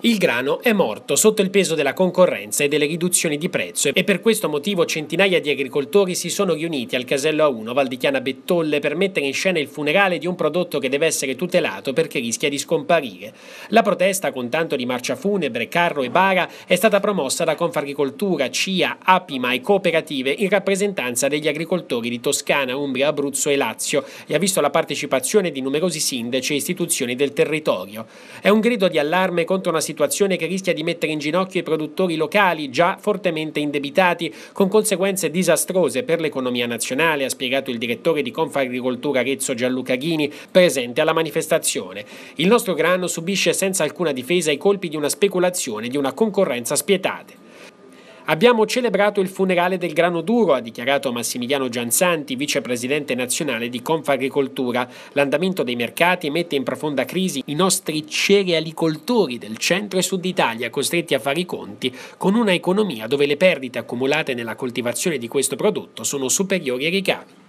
Il grano è morto sotto il peso della concorrenza e delle riduzioni di prezzo e per questo motivo centinaia di agricoltori si sono riuniti al casello A1 Valdichiana Bettolle per mettere in scena il funerale di un prodotto che deve essere tutelato perché rischia di scomparire. La protesta con tanto di marcia funebre, carro e bara è stata promossa da Confagricoltura, CIA, Apima e cooperative in rappresentanza degli agricoltori di Toscana, Umbria, Abruzzo e Lazio e ha visto la partecipazione di numerosi sindaci e istituzioni del territorio. È un grido di allarme contro una situazione che rischia di mettere in ginocchio i produttori locali già fortemente indebitati, con conseguenze disastrose per l'economia nazionale, ha spiegato il direttore di Confagricoltura Arezzo Gianluca Ghini, presente alla manifestazione. Il nostro grano subisce senza alcuna difesa i colpi di una speculazione, e di una concorrenza spietate. Abbiamo celebrato il funerale del grano duro, ha dichiarato Massimiliano Gianzanti, vicepresidente nazionale di Confagricoltura. L'andamento dei mercati mette in profonda crisi i nostri cerealicoltori del centro e sud Italia, costretti a fare i conti con una economia dove le perdite accumulate nella coltivazione di questo prodotto sono superiori ai ricavi.